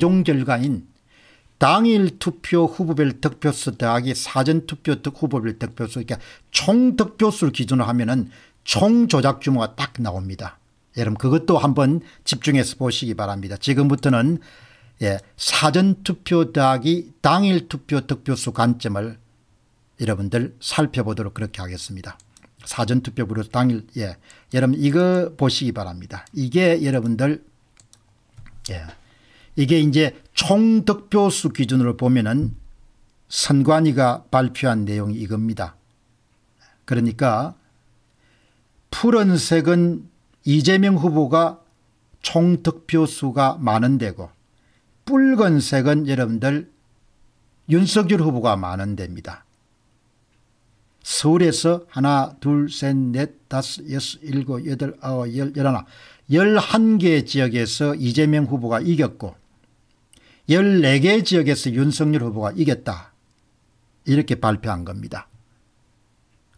최종 결과인 당일 투표 후보별 득표수 더하기 사전투표 후보별 득표수 그러니까 총 득표수를 기준으로 하면 은총 조작 규모가 딱 나옵니다. 여러분 그것도 한번 집중해서 보시기 바랍니다. 지금부터는 예, 사전투표 더하기 당일투표 득표수 관점을 여러분들 살펴보도록 그렇게 하겠습니다. 사전투표 부로 당일 예 여러분 이거 보시기 바랍니다. 이게 여러분들 예. 이게 이제 총 득표수 기준으로 보면은 선관위가 발표한 내용이 이겁니다. 그러니까 푸른색은 이재명 후보가 총 득표수가 많은 데고 붉은색은 여러분들 윤석열 후보가 많은 데입니다. 서울에서 하나 둘 셋 넷 다섯 여섯 일곱 여덟 아홉 열 열하나 열한 개 지역에서 이재명 후보가 이겼고 14개 지역에서 윤석열 후보가 이겼다. 이렇게 발표한 겁니다.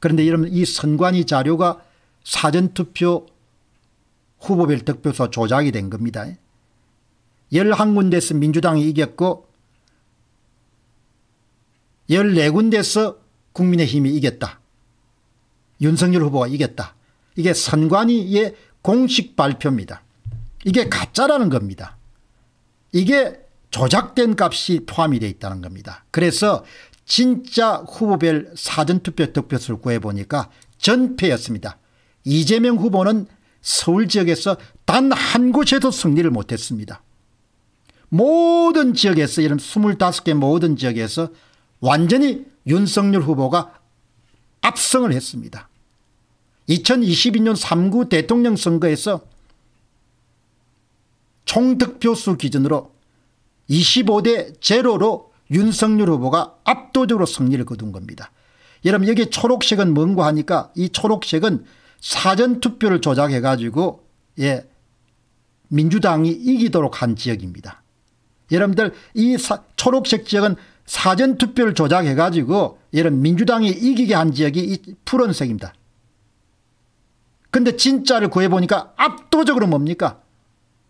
그런데 여러분 이 선관위 자료가 사전투표 후보별 득표소 조작이 된 겁니다. 11군데에서 민주당이 이겼고 14군데에서 국민의힘이 이겼다. 윤석열 후보가 이겼다. 이게 선관위의 공식 발표입니다. 이게 가짜라는 겁니다. 이게 조작된 값이 포함이 되어 있다는 겁니다. 그래서 진짜 후보별 사전투표 득표수를 구해보니까 전패였습니다. 이재명 후보는 서울 지역에서 단 한 곳에도 승리를 못했습니다. 모든 지역에서 이런 25개 모든 지역에서 완전히 윤석열 후보가 압승을 했습니다. 2022년 3구 대통령 선거에서 총득표수 기준으로 25대 제로로 윤석열 후보가 압도적으로 승리를 거둔 겁니다. 여러분 여기 초록색은 뭔고 하니까 이 초록색은 사전투표를 조작해 가지고 예 민주당이 이기도록 한 지역입니다. 여러분들 이 사, 초록색 지역은 사전투표를 조작해 가지고 여러 민주당이 이기게 한 지역이 이 푸른색입니다. 근데 진짜를 구해보니까 압도적으로 뭡니까?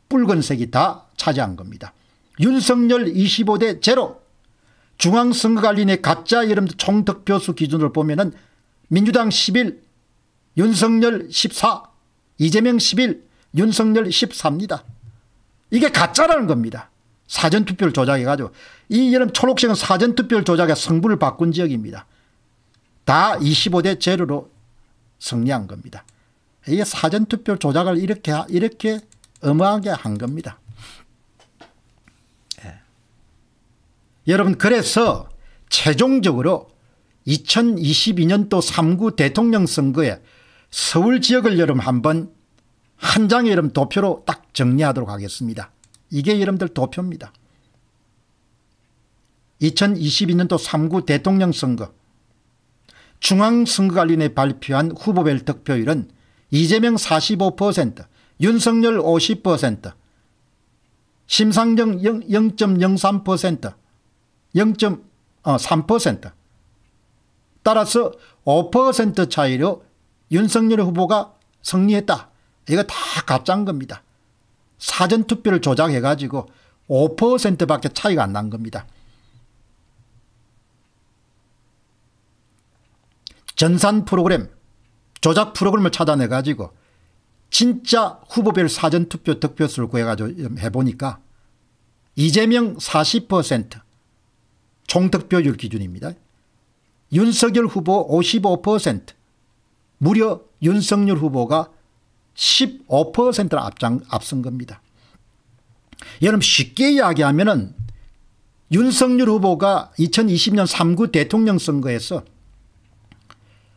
붉은색이 다 차지한 겁니다. 윤석열 25대 제로 중앙선거관리내 가짜 이름 총득표수 기준을 보면 은 민주당 11 윤석열 14 이재명 11 윤석열 14입니다. 이게 가짜라는 겁니다. 사전투표를 조작해가지고 이 여름 초록색은 사전투표를 조작해 성분을 바꾼 지역입니다. 다 25대 제로로 승리한 겁니다. 이게 사전투표 조작을 이렇게 이렇게 어마하게 한 겁니다. 여러분 그래서 최종적으로 2022년도 3구 대통령 선거에 서울 지역을 여름 한번 한 장의 이름 도표로 딱 정리하도록 하겠습니다. 이게 여러분들 도표입니다. 2022년도 3구 대통령 선거 중앙선거관리내 발표한 후보별 득표율은 이재명 45%, 윤석열 50%, 심상정 0.03%, 0.3% 따라서 5% 차이로 윤석열 후보가 승리했다. 이거 다 가짜인 겁니다. 사전투표를 조작해가지고 5%밖에 차이가 안 난 겁니다. 전산 프로그램, 조작 프로그램을 찾아내가지고 진짜 후보별 사전투표 득표수를 구해가지고 해보니까 이재명 40%, 총득표율 기준입니다. 윤석열 후보 55% 무려 윤석열 후보가 15%를 앞장, 앞선 겁니다. 여러분 쉽게 이야기하면 은 윤석열 후보가 2020년 3구 대통령 선거에서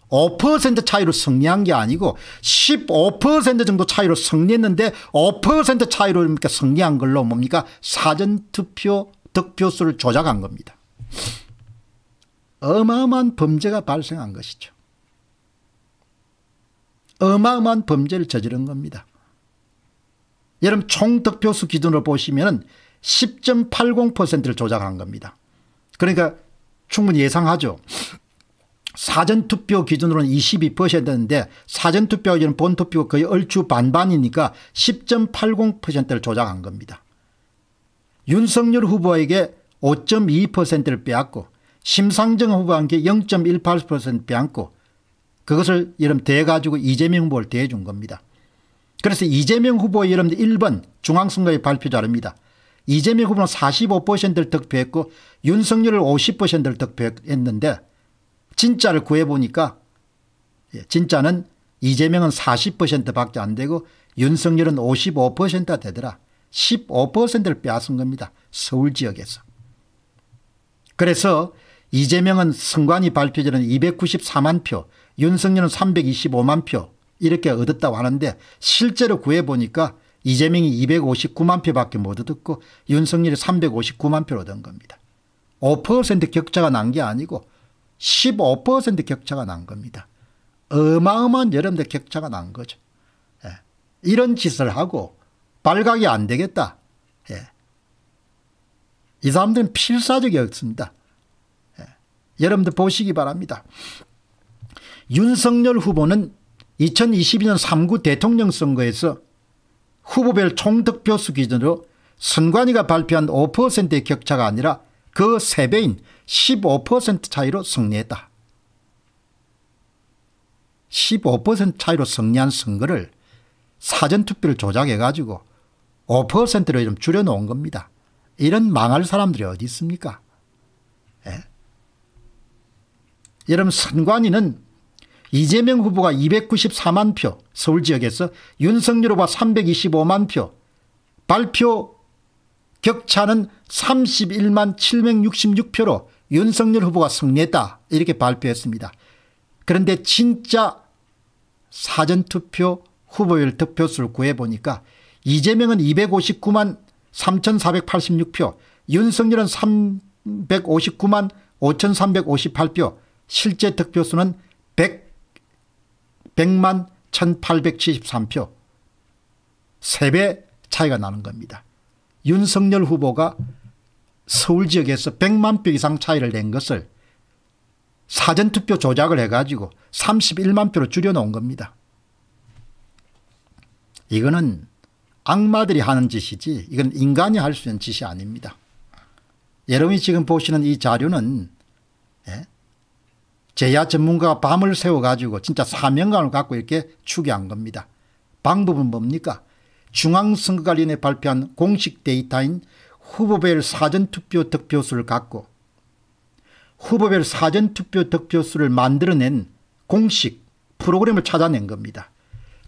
5% 차이로 승리한 게 아니고 15% 정도 차이로 승리했는데 5% 차이로 그러니 승리한 걸로 뭡니까 사전투표 득표수를 조작한 겁니다. 어마어마한 범죄가 발생한 것이죠. 어마어마한 범죄를 저지른 겁니다. 여러분 총득표수 기준으로 보시면 10.80%를 조작한 겁니다. 그러니까 충분히 예상하죠. 사전투표 기준으로는 22%인데 사전투표 기 본투표 거의 얼추 반반이니까 10.80%를 조작한 겁니다. 윤석열 후보에게 5.2%를 빼앗고 심상정 후보한테 0.18% 빼앗고 그것을 여러분 대가지고 이재명 후보를 대준 해 겁니다. 그래서 이재명 후보의 여러분 들 1번 중앙선거의 발표 자료입니다. 이재명 후보는 45%를 득표했고 윤석열을 50%를 득표했는데 진짜를 구해보니까 예, 진짜는 이재명은 40%밖에 안 되고 윤석열은 55%가 되더라. 15%를 빼앗은 겁니다. 서울 지역에서. 그래서 이재명은 승관이발표되는 294만 표, 윤석열은 325만 표 이렇게 얻었다고 하는데 실제로 구해보니까 이재명이 259만 표밖에 못 얻었고 윤석열이 359만 표를 얻은 겁니다. 5% 격차가 난 게 아니고 15% 격차가 난 겁니다. 어마어마한 여러분들 격차가 난 거죠. 예. 이런 짓을 하고 발각이 안 되겠다. 이 사람들은 필사적이었습니다. 예. 여러분들 보시기 바랍니다. 윤석열 후보는 2022년 3구 대통령 선거에서 후보별 총득표수 기준으로 선관위가 발표한 5%의 격차가 아니라 그 3배인 15% 차이로 승리했다. 15% 차이로 승리한 선거를 사전투표를 조작해가지고 5%로 좀 줄여놓은 겁니다. 이런 망할 사람들이 어디 있습니까? 예? 여러분 선관위는 이재명 후보가 294만 표 서울 지역에서 윤석열 후보가 325만 표 발표 격차는 31만 766표로 윤석열 후보가 승리했다 이렇게 발표했습니다. 그런데 진짜 사전투표 후보율 득표수를 구해보니까 이재명은 259만 3,486표, 윤석열은 359만 5,358표, 실제 득표수는 100, 100만 1,873표. 3배 차이가 나는 겁니다. 윤석열 후보가 서울 지역에서 100만 표 이상 차이를 낸 것을 사전투표 조작을 해가지고 31만 표로 줄여놓은 겁니다. 이거는 악마들이 하는 짓이지 이건 인간이 할 수 있는 짓이 아닙니다. 여러분이 지금 보시는 이 자료는 예? 제야 전문가가 밤을 새워가지고 진짜 사명감을 갖고 이렇게 추계한 겁니다. 방법은 뭡니까? 중앙선거관리원에 발표한 공식 데이터인 후보별 사전투표 득표수를 갖고 후보별 사전투표 득표수를 만들어낸 공식 프로그램을 찾아낸 겁니다.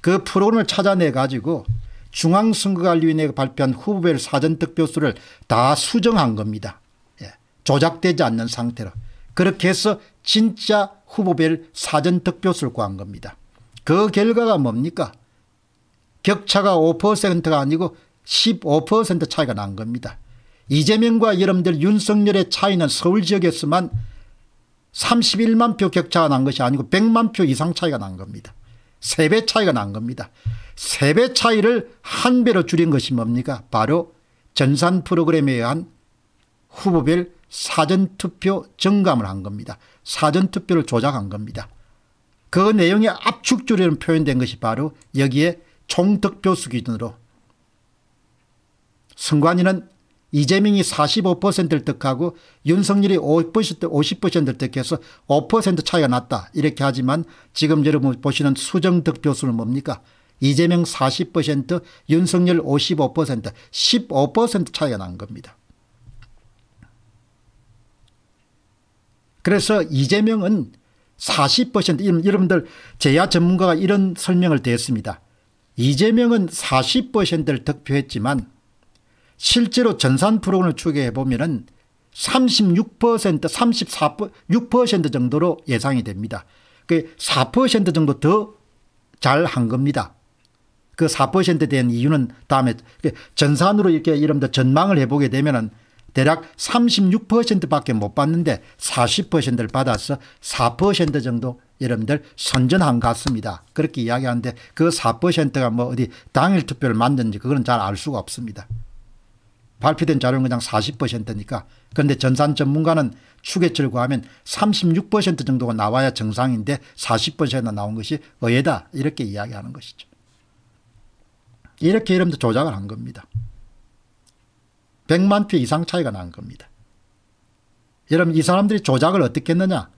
그 프로그램을 찾아내 가지고 중앙선거관리위원회가 발표한 후보별 사전득표수를 다 수정한 겁니다. 예. 조작되지 않는 상태로. 그렇게 해서 진짜 후보별 사전득표수를 구한 겁니다. 그 결과가 뭡니까? 격차가 5%가 아니고 15% 차이가 난 겁니다. 이재명과 여러분들 윤석열의 차이는 서울 지역에서만 31만 표 격차가 난 것이 아니고 100만 표 이상 차이가 난 겁니다. 3배 차이가 난 겁니다. 3배 차이를 한 배로 줄인 것이 뭡니까? 바로 전산 프로그램에 의한 후보별 사전투표 정감을 한 겁니다. 사전투표를 조작한 겁니다. 그 내용의 압축줄이라 표현된 것이 바로 여기에 총득표수 기준으로 선관위는 이재명이 45%를 득하고 윤석열이 50%, 를 득해서 5% 차이가 났다. 이렇게 하지만 지금 여러분 보시는 수정 득표수는 뭡니까? 이재명 40%, 윤석열 55%, 15% 차이가 난 겁니다. 그래서 이재명은 40% 여러분들 제야 전문가가 이런 설명을 대했습니다. 이재명은 40%를 득표했지만 실제로 전산 프로그램을 추계해 보면은 36% 34% 정도로 예상이 됩니다. 그4% 정도 더 잘 한 겁니다. 그 4%에 대한 이유는 다음에 그 전산으로 이렇게 이름들 전망을 해보게 되면은 대략 36%밖에 못 받는데 40%를 받아서 4% 정도 여러분들 선전한 것 같습니다. 그렇게 이야기하는데 그 4%가 뭐 어디 당일 투표를 만든지 그건 잘 알 수가 없습니다. 발표된 자료는 그냥 40%니까 그런데 전산 전문가는 추계철를 구하면 36% 정도가 나와야 정상인데 40%나 나온 것이 의외다 이렇게 이야기하는 것이죠. 이렇게 이름도 조작을 한 겁니다. 100만 표 이상 차이가 난 겁니다. 여러분 이 사람들이 조작을 어떻게 했느냐